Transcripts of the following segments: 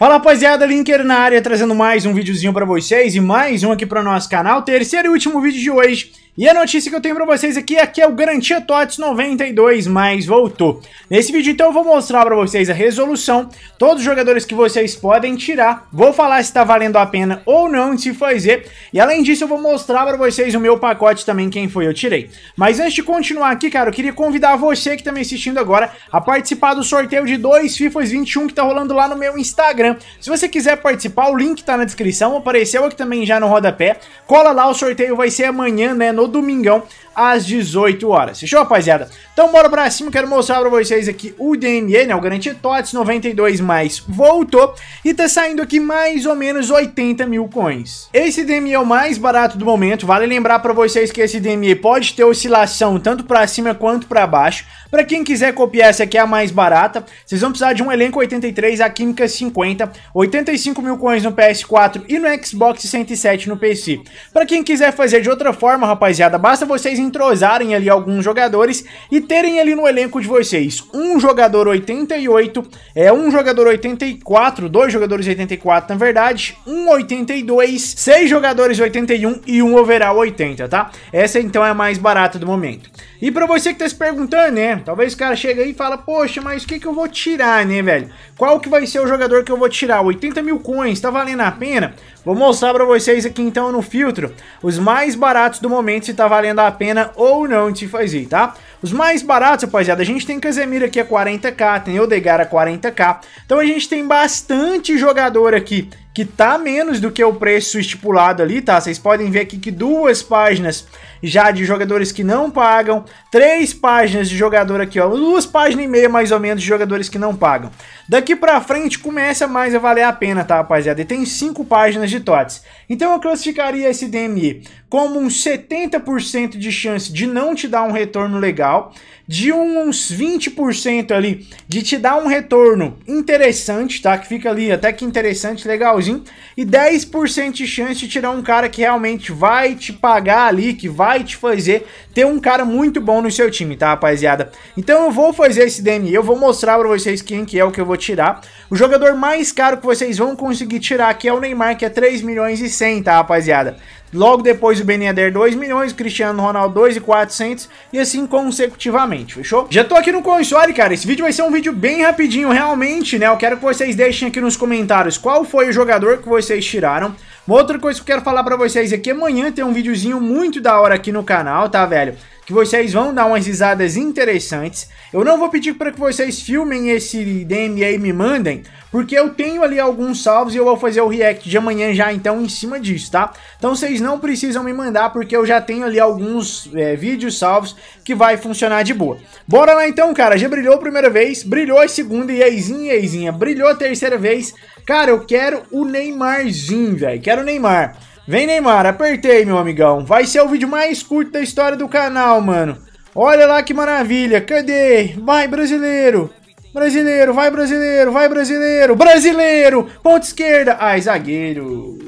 Fala rapaziada, Linker na área, trazendo mais um videozinho pra vocês e mais um aqui pro nosso canal, terceiro e último vídeo de hoje e a notícia que eu tenho pra vocês aqui é que é o Garantia TOTS 92 mais voltou. Nesse vídeo então eu vou mostrar pra vocês a resolução, todos os jogadores que vocês podem tirar, vou falar se tá valendo a pena ou não de se fazer, e além disso eu vou mostrar pra vocês o meu pacote também, quem foi eu tirei. Mas antes de continuar aqui, cara, eu queria convidar você que tá me assistindo agora a participar do sorteio de dois Fifas 21 que tá rolando lá no meu Instagram. Se você quiser participar, o link tá na descrição, apareceu aqui também já no rodapé, cola lá, o sorteio vai ser amanhã, né, no no domingão às 18 horas. Fechou, rapaziada? Então bora pra cima, quero mostrar pra vocês aqui o DNA, né? O Garantia TOTS 92 mais voltou e tá saindo aqui mais ou menos 80 mil coins. Esse DME é o mais barato do momento, vale lembrar pra vocês que esse DME pode ter oscilação tanto pra cima quanto pra baixo. Pra quem quiser copiar, essa aqui é a mais barata, vocês vão precisar de um elenco 83, a química 50, 85 mil coins no PS4 e no Xbox 107 no PC. Pra quem quiser fazer de outra forma, rapaziada, basta vocês entrosarem ali alguns jogadores e terem ali no elenco de vocês um jogador 88, é um jogador 84, dois jogadores 84 na verdade, um 82, seis jogadores 81 e um overall 80, tá? Essa então é a mais barata do momento. E para você que tá se perguntando, né? Talvez o cara chega aí e fala, poxa, mas o que, que eu vou tirar, né, velho? Qual que vai ser o jogador que eu vou tirar? 80 mil coins, tá valendo a pena? Vou mostrar para vocês aqui então no filtro os mais baratos do momento, se tá valendo a pena ou não de se fazer, tá? Os mais baratos, rapaziada, a gente tem Casemiro aqui a 40k, tem Odegar a 40k. Então a gente tem bastante jogador aqui que tá menos do que o preço estipulado ali, tá? Vocês podem ver aqui que duas páginas já de jogadores que não pagam, três páginas de jogador aqui, ó, duas páginas e meia mais ou menos de jogadores que não pagam. Daqui pra frente começa mais a valer a pena, tá, rapaziada? E tem cinco páginas de TOTS. Então eu classificaria esse DMI como um 70% de chance de não te dar um retorno legal, de uns 20% ali, de te dar um retorno interessante, tá? Que fica ali até que interessante, legalzinho, e 10% de chance de tirar um cara que realmente vai te pagar ali, que vai te fazer ter um cara muito bom no seu time, tá, rapaziada? Então eu vou fazer esse DM eu vou mostrar para vocês quem que é o que eu vou tirar. O jogador mais caro que vocês vão conseguir tirar aqui é o Neymar, que é 3 milhões e 100, tá, rapaziada? Logo depois o Ben Yedder 2 milhões, Cristiano Ronaldo 2,400 e assim consecutivamente, fechou? Já tô aqui no console, cara, esse vídeo vai ser um vídeo bem rapidinho, realmente, né? Eu quero que vocês deixem aqui nos comentários qual foi o jogador que vocês tiraram. Uma outra coisa que eu quero falar pra vocês é que amanhã tem um videozinho muito da hora aqui no canal, tá, velho? que vocês vão dar umas risadas interessantes. Eu não vou pedir para que vocês filmem esse DM aí e me mandem, porque eu tenho ali alguns salvos e eu vou fazer o react de amanhã já então em cima disso, tá? Então vocês não precisam me mandar porque eu já tenho ali alguns é, vídeos salvos que vai funcionar de boa. Bora lá então, cara, já brilhou a primeira vez, brilhou a segunda e eizinha, eizinha, brilhou a terceira vez. Cara, eu quero o Neymarzinho, velho, quero o Neymar. Vem, Neymar, apertei, meu amigão. Vai ser o vídeo mais curto da história do canal, mano. Olha lá que maravilha. Cadê? Vai, brasileiro. Brasileiro, vai, brasileiro, vai, brasileiro. Brasileiro! Ponta esquerda. Ai, zagueiro.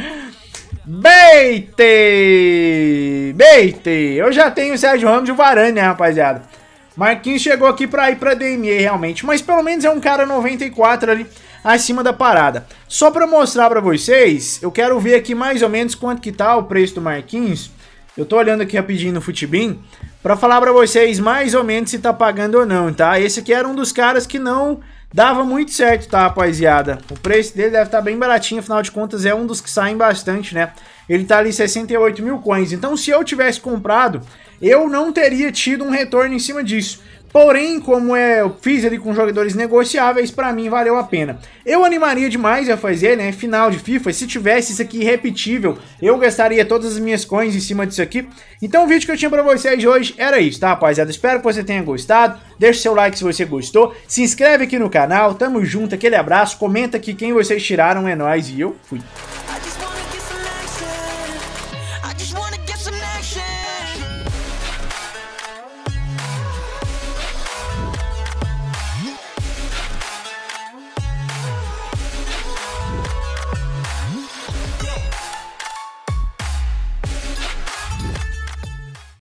Beite! Beite! Eu já tenho o Sérgio Ramos e o Varane, né, rapaziada? Marquinhos chegou aqui para ir para DME realmente, mas pelo menos é um cara 94 ali acima da parada. Só para mostrar para vocês, eu quero ver aqui mais ou menos quanto que tá o preço do Marquinhos. Eu tô olhando aqui rapidinho no Futibin para falar para vocês mais ou menos se tá pagando ou não, tá? Esse aqui era um dos caras que não dava muito certo, tá, rapaziada? O preço dele deve estar tá bem baratinho, afinal de contas é um dos que saem bastante, né? ele tá ali 68 mil coins. Então, se eu tivesse comprado, eu não teria tido um retorno em cima disso. Porém, como é, eu fiz ali com jogadores negociáveis, para mim valeu a pena. Eu animaria demais a fazer, né? Final de FIFA. Se tivesse isso aqui repetível, eu gastaria todas as minhas coins em cima disso aqui. Então, o vídeo que eu tinha para vocês hoje era isso, tá, rapaziada? Espero que você tenha gostado. Deixe seu like se você gostou. Se inscreve aqui no canal. Tamo junto, aquele abraço. Comenta aqui quem vocês tiraram, é nóis. E eu fui. I just wanna get some action.